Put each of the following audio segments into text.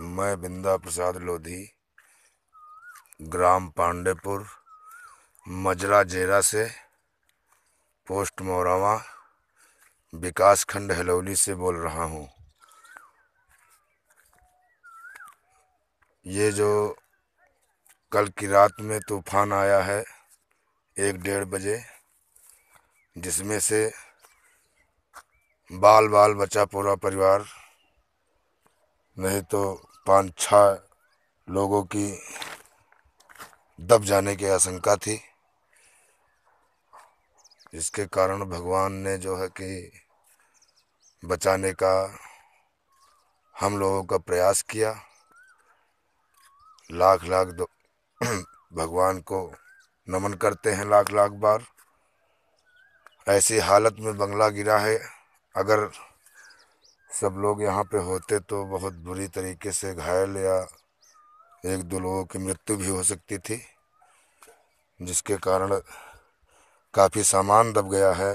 मैं बिंदा प्रसाद लोधी ग्राम पांडेपुर मजरा जेरा से पोस्ट मोरावा विकास खंड हलौली से बोल रहा हूँ ये जो कल की रात में तूफान आया है एक डेढ़ बजे जिसमें से बाल बाल बचा पूरा परिवार नहीं तो पाँच छः लोगों की दब जाने की आशंका थी इसके कारण भगवान ने जो है कि बचाने का हम लोगों का प्रयास किया लाख लाख दो भगवान को नमन करते हैं लाख लाख बार ऐसी हालत में बंगला गिरा है अगर सब लोग यहाँ पे होते तो बहुत बुरी तरीके से घायल या एक दो लोगों की मृत्यु भी हो सकती थी जिसके कारण काफ़ी सामान दब गया है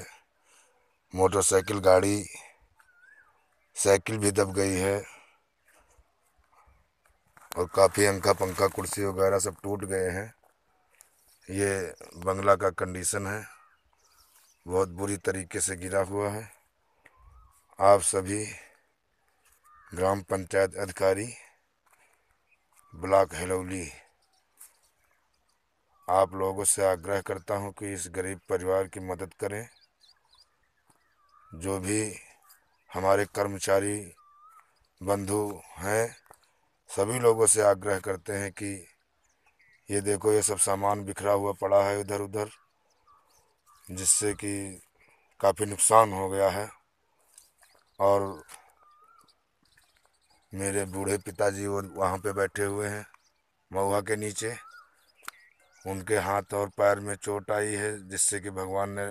मोटरसाइकिल गाड़ी साइकिल भी दब गई है और काफ़ी अंखा पंखा कुर्सी वगैरह सब टूट गए हैं ये बंगला का कंडीशन है बहुत बुरी तरीके से गिरा हुआ है आप सभी ग्राम पंचायत अधिकारी ब्लॉक हिलौली आप लोगों से आग्रह करता हूं कि इस गरीब परिवार की मदद करें जो भी हमारे कर्मचारी बंधु हैं सभी लोगों से आग्रह करते हैं कि ये देखो ये सब सामान बिखरा हुआ पड़ा है इधर उधर जिससे कि काफ़ी नुकसान हो गया है और मेरे बूढ़े पिताजी वो वहाँ पे बैठे हुए हैं महुआ के नीचे उनके हाथ और पैर में चोट आई है जिससे कि भगवान ने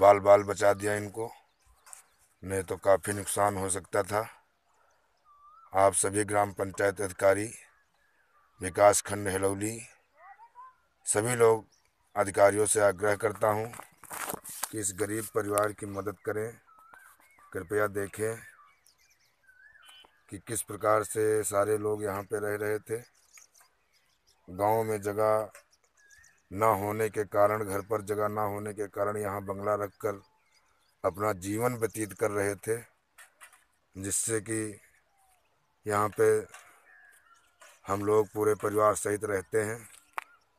बाल बाल बचा दिया इनको नहीं तो काफ़ी नुकसान हो सकता था आप सभी ग्राम पंचायत अधिकारी विकास खंड हिलौली सभी लोग अधिकारियों से आग्रह करता हूं कि इस गरीब परिवार की मदद करें कृपया देखें कि किस प्रकार से सारे लोग यहाँ पे रह रहे थे गांव में जगह ना होने के कारण घर पर जगह ना होने के कारण यहाँ बंगला रखकर अपना जीवन व्यतीत कर रहे थे जिससे कि यहाँ पे हम लोग पूरे परिवार सहित रहते हैं